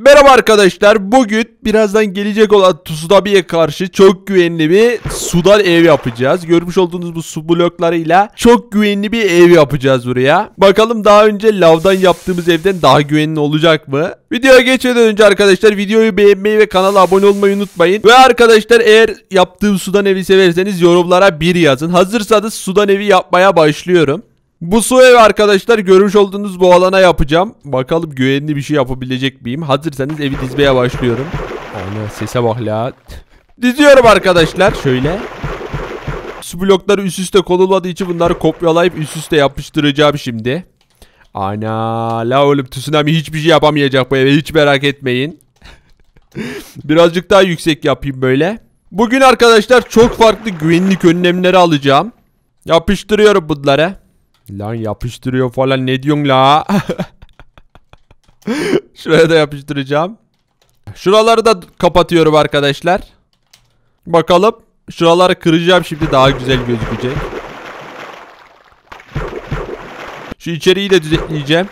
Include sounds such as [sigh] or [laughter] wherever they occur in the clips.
Merhaba arkadaşlar. Bugün birazdan gelecek olan Tsunami'ye karşı çok güvenli bir sudan ev yapacağız. Görmüş olduğunuz bu su bloklarıyla çok güvenli bir ev yapacağız buraya. Bakalım daha önce lavdan yaptığımız evden daha güvenli olacak mı? Videoya geçmeden önce arkadaşlar videoyu beğenmeyi ve kanala abone olmayı unutmayın. Ve arkadaşlar eğer yaptığım sudan evi severseniz yorumlara bir yazın. Hazırsanız sudan evi yapmaya başlıyorum. Bu su ev arkadaşlar görmüş olduğunuz bu alana yapacağım. Bakalım güvenli bir şey yapabilecek miyim? Hazırsanız evi dizmeye başlıyorum. Ana sese bak la. Diziyorum arkadaşlar şöyle. Su blokları üst üste konulmadığı için bunları kopyalayıp üst üste yapıştıracağım şimdi. Ana la oğlum tsunami hiçbir şey yapamayacak bu eve hiç merak etmeyin. [laughs] Birazcık daha yüksek yapayım böyle. Bugün arkadaşlar çok farklı güvenlik önlemleri alacağım. Yapıştırıyorum bunları. Lan yapıştırıyor falan ne diyorsun la? [laughs] Şuraya da yapıştıracağım. Şuraları da kapatıyorum arkadaşlar. Bakalım. Şuraları kıracağım şimdi daha güzel gözükecek. Şu içeriği de düzenleyeceğim.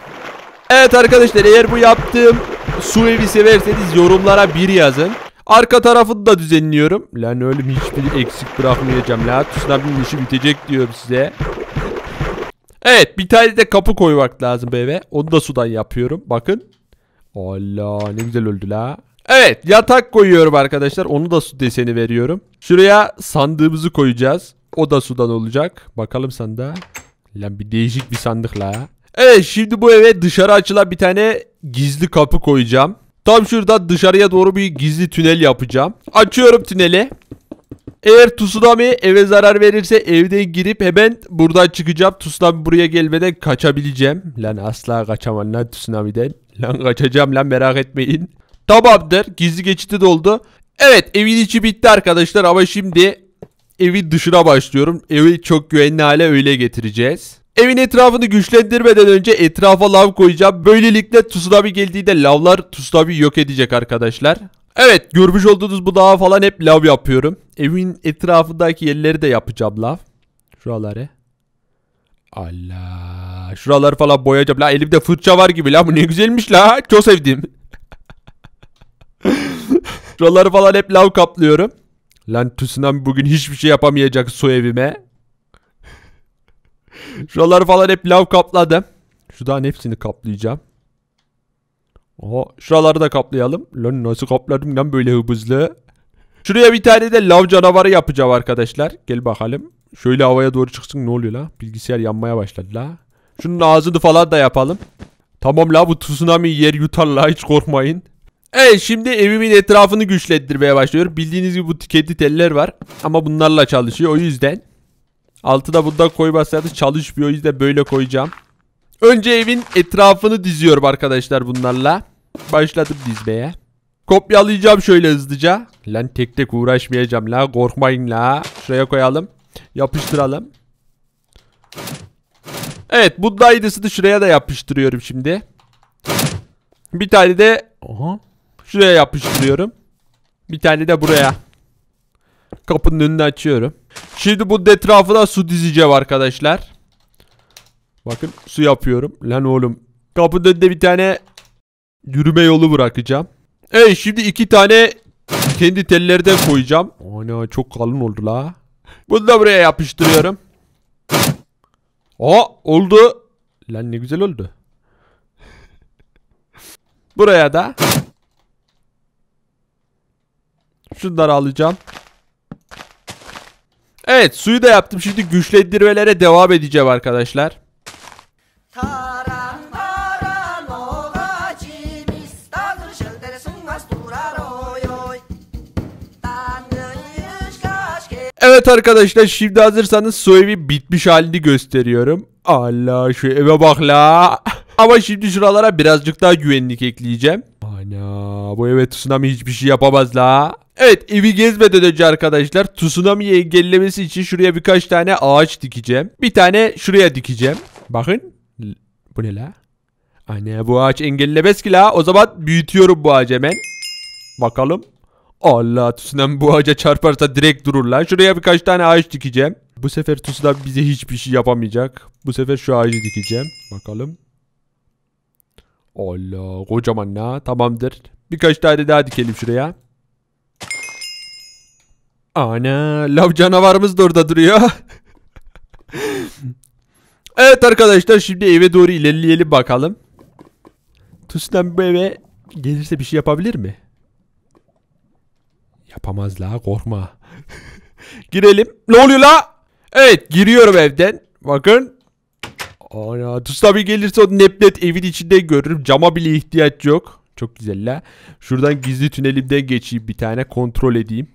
Evet arkadaşlar eğer bu yaptığım su evi severseniz yorumlara bir yazın. Arka tarafını da düzenliyorum. Lan öyle hiçbir eksik bırakmayacağım. La tsunami'nin işi bitecek diyorum size. Evet bir tane de kapı koymak lazım eve. Onu da sudan yapıyorum. Bakın. Allah ne güzel öldü la. Evet yatak koyuyorum arkadaşlar. Onu da su deseni veriyorum. Şuraya sandığımızı koyacağız. O da sudan olacak. Bakalım sanda. Lan bir değişik bir sandık la. Evet şimdi bu eve dışarı açılan bir tane gizli kapı koyacağım. Tam şurada dışarıya doğru bir gizli tünel yapacağım. Açıyorum tüneli. Eğer Tsunami eve zarar verirse evde girip hemen buradan çıkacağım. Tsunami buraya gelmeden kaçabileceğim. Lan asla kaçamam lan Tsunami'den. Lan kaçacağım lan merak etmeyin. Tamamdır. Gizli geçidi doldu. Evet evin içi bitti arkadaşlar ama şimdi evin dışına başlıyorum. Evi çok güvenli hale öyle getireceğiz. Evin etrafını güçlendirmeden önce etrafa lav koyacağım. Böylelikle tsunami geldiğinde lavlar tsunami yok edecek arkadaşlar. Evet görmüş olduğunuz bu dağa falan hep lav yapıyorum. Evin etrafındaki yerleri de yapacağım lav. Şuraları. Allah. şuralar falan boyayacağım. La elimde fırça var gibi la. Bu ne güzelmiş la. Çok sevdim. [laughs] Şuraları falan hep lav kaplıyorum. Lan Tsunami bugün hiçbir şey yapamayacak su evime. Şuraları falan hep lav kapladım. Şuradan hepsini kaplayacağım. Oha şuraları da kaplayalım. Lan nasıl kapladım lan böyle hızlı. Şuraya bir tane de lav canavarı yapacağım arkadaşlar. Gel bakalım. Şöyle havaya doğru çıksın ne oluyor la? Bilgisayar yanmaya başladı la. Şunun ağzını falan da yapalım. Tamam la bu tsunami yer yutar la hiç korkmayın. Evet şimdi evimin etrafını güçlendirmeye başlıyorum. Bildiğiniz gibi bu tiketli teller var. Ama bunlarla çalışıyor o yüzden. altı da bundan koymazsanız çalışmıyor o yüzden böyle koyacağım. Önce evin etrafını diziyorum arkadaşlar bunlarla. Başladım dizmeye. Kopyalayacağım şöyle hızlıca. Lan tek tek uğraşmayacağım la. Korkmayın la. Şuraya koyalım. Yapıştıralım. Evet bu daydısını şuraya da yapıştırıyorum şimdi. Bir tane de Aha. şuraya yapıştırıyorum. Bir tane de buraya. Kapının önünü açıyorum. Şimdi bunun etrafına su dizeceğim arkadaşlar. Bakın su yapıyorum. Lan oğlum. Kapının önünde bir tane yürüme yolu bırakacağım. Evet şimdi iki tane kendi tellerden koyacağım. Ana çok kalın oldu la. Bunu da buraya yapıştırıyorum. Aa oldu. Lan ne güzel oldu. [laughs] Buraya da şunları alacağım. Evet suyu da yaptım. Şimdi güçlendirmelere devam edeceğim arkadaşlar. Evet arkadaşlar şimdi hazırsanız soyvi bitmiş halini gösteriyorum. Allah şu eve bak la. [laughs] Ama şimdi şuralara birazcık daha güvenlik ekleyeceğim. Ana bu eve tsunami hiçbir şey yapamaz la. Evet evi gezmeden önce arkadaşlar tsunami'yi engellemesi için şuraya birkaç tane ağaç dikeceğim. Bir tane şuraya dikeceğim. Bakın. Bu ne la? Anne bu ağaç engellemez ki la. O zaman büyütüyorum bu ağacı hemen. Bakalım. Allah Tüsünem bu ağaca çarparsa direkt dururlar. Şuraya birkaç tane ağaç dikeceğim. Bu sefer Tüsünem bize hiçbir şey yapamayacak. Bu sefer şu ağacı dikeceğim. Bakalım. Allah kocaman ya. Tamamdır. Birkaç tane daha dikelim şuraya. Ana lav canavarımız da orada duruyor. [laughs] evet arkadaşlar şimdi eve doğru ilerleyelim bakalım. Tüsünem bu eve gelirse bir şey yapabilir mi? Yapamazlar korkma. [laughs] Girelim. Ne oluyor la? Evet giriyorum evden. Bakın. Ana Tusta bir gelirse o neplet evin içinde görürüm. Cama bile ihtiyaç yok. Çok güzel la. Şuradan gizli tünelimden geçeyim bir tane kontrol edeyim.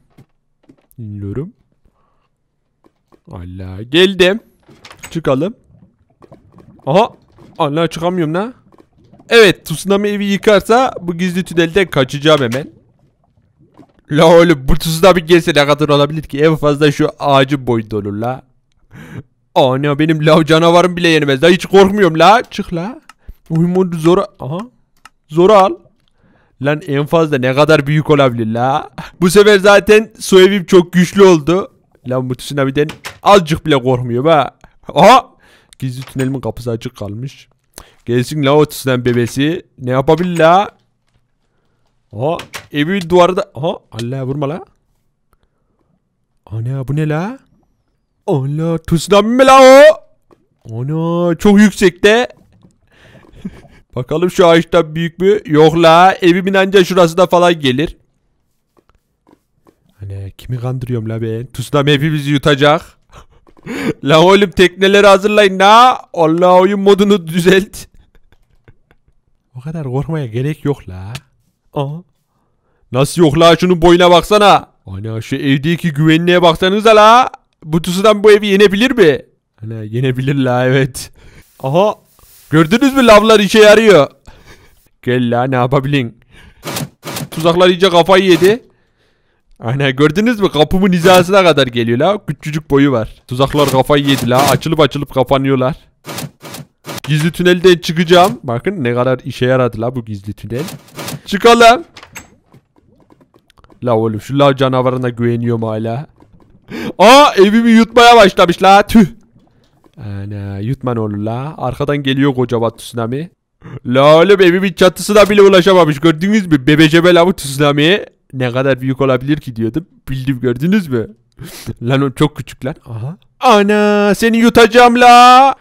İnliyorum. Allah geldim. Çıkalım. Aha. Allah çıkamıyorum la. Evet tsunami evi yıkarsa bu gizli tünelden kaçacağım hemen. La oğlum Brutus'da bir gelse ne kadar olabilir ki? En fazla şu ağacın boyunda olur la. Ana benim lav canavarım bile yenemez. La hiç korkmuyorum la. Çık la. Uyumun zora. Aha. Zora al. Lan en fazla ne kadar büyük olabilir la. Bu sefer zaten su evim çok güçlü oldu. Lan bu tsunami'den azıcık bile korkmuyor be. Aha. Gizli tünelimin kapısı açık kalmış. Gelsin la o tsunami bebesi. Ne yapabilir la? Aha. Evi duvarda... Aha Allah vurma la. Ana bu ne la? Allah tsunami mi la o? Ana çok yüksekte. [laughs] Bakalım şu ağaçtan büyük mü? Yok la evimin anca da falan gelir. Hani kimi kandırıyorum la ben? Tsunami hepimizi yutacak. [laughs] la oğlum tekneleri hazırlayın la. Allah oyun modunu düzelt. [laughs] o kadar korkmaya gerek yok la. Aa. Nasıl yoklar şunun boyuna baksana. Ana şu evdeki güvenliğe baksanıza la. Bu Tusu'dan bu evi yenebilir mi? Ana yenebilir la evet. Aha gördünüz mü lavlar işe yarıyor. Gel la ne yapabilin. Tuzaklar iyice kafayı yedi. Ana gördünüz mü kapımın hizasına kadar geliyor la. Küçücük boyu var. Tuzaklar kafayı yedi la. Açılıp açılıp kapanıyorlar. Gizli tünelden çıkacağım. Bakın ne kadar işe yaradı la bu gizli tünel. Çıkalım. La oğlum şu la canavarına güveniyorum hala. Aa evimi yutmaya başlamış la tüh. Ana yutman olur la. Arkadan geliyor kocaman tsunami. La oğlum evimin çatısına bile ulaşamamış gördünüz mü? Bebecebe lavı tsunami. Ne kadar büyük olabilir ki diyordum. Bildim gördünüz mü? lan o çok küçük lan. Aha. Ana seni yutacağım la.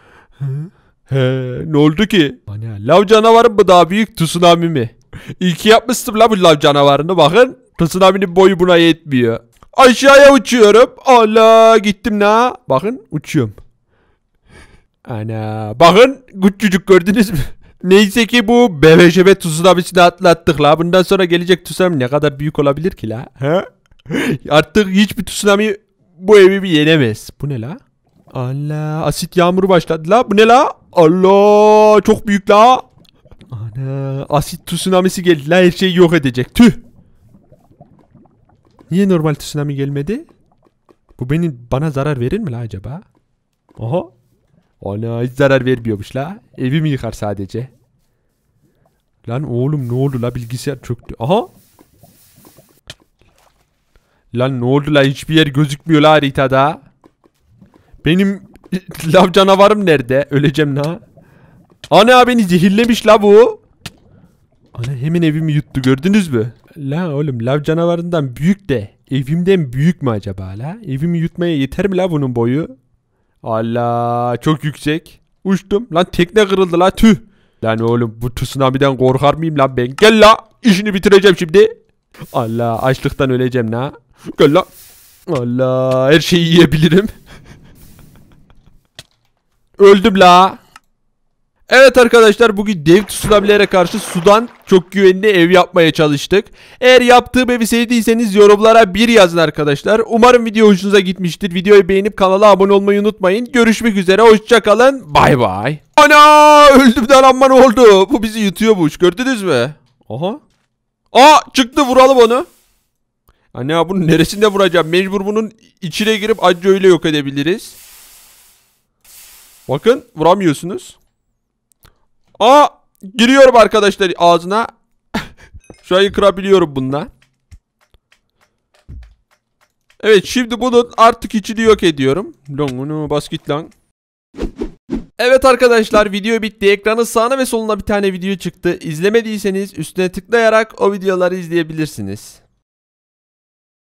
He, ne oldu ki? Ana, lav canavarı mı daha büyük tsunami mi? İyi yapmıştım la bu lav canavarını bakın. Tosun boyu buna yetmiyor. Aşağıya uçuyorum. Allah gittim la. Bakın uçuyorum. Ana bakın küçücük gördünüz mü? [laughs] Neyse ki bu bebeşebe tsunamisini atlattık la. Bundan sonra gelecek tsunami ne kadar büyük olabilir ki la? Ha? [laughs] Artık hiçbir tsunami bu evi bir yenemez. Bu ne la? Allah asit yağmuru başladı la. Bu ne la? Allah çok büyük la. Ana asit tsunamisi geldi la her şeyi yok edecek. Tüh. Niye normal tsunami gelmedi? Bu beni bana zarar verir mi la acaba? Oho. Ana hiç zarar vermiyormuş la. Evimi yıkar sadece. Lan oğlum ne oldu la bilgisayar çöktü. Aha. Lan ne oldu la hiçbir yer gözükmüyor la haritada. Benim [laughs] lav canavarım nerede? Öleceğim la. Ana beni zehirlemiş la bu. Ana hemen evimi yuttu gördünüz mü? la oğlum lav canavarından büyük de evimden büyük mü acaba la? Evimi yutmaya yeter mi la bunun boyu? Allah çok yüksek. Uçtum. Lan tekne kırıldı la tüh. Lan oğlum bu tsunami'den korkar mıyım lan ben? Gel la işini bitireceğim şimdi. Allah açlıktan öleceğim la. Gel la. Allah her şeyi yiyebilirim. [laughs] Öldüm la. Evet arkadaşlar bugün dev tsunami'lere karşı sudan çok güvenli ev yapmaya çalıştık. Eğer yaptığım evi sevdiyseniz yorumlara bir yazın arkadaşlar. Umarım video hoşunuza gitmiştir. Videoyu beğenip kanala abone olmayı unutmayın. Görüşmek üzere hoşçakalın. Bay bay. Ana öldüm de aman oldu. Bu bizi yutuyormuş gördünüz mü? Aha. Aa çıktı vuralım onu. Ana bunun neresinde vuracağım? Mecbur bunun içine girip acı öyle yok edebiliriz. Bakın vuramıyorsunuz. Aa giriyorum arkadaşlar ağzına. [laughs] şu Şurayı kırabiliyorum bundan. Evet şimdi bunun artık içini yok ediyorum. Lan bunu bas git lan. Evet arkadaşlar video bitti. Ekranın sağına ve soluna bir tane video çıktı. İzlemediyseniz üstüne tıklayarak o videoları izleyebilirsiniz.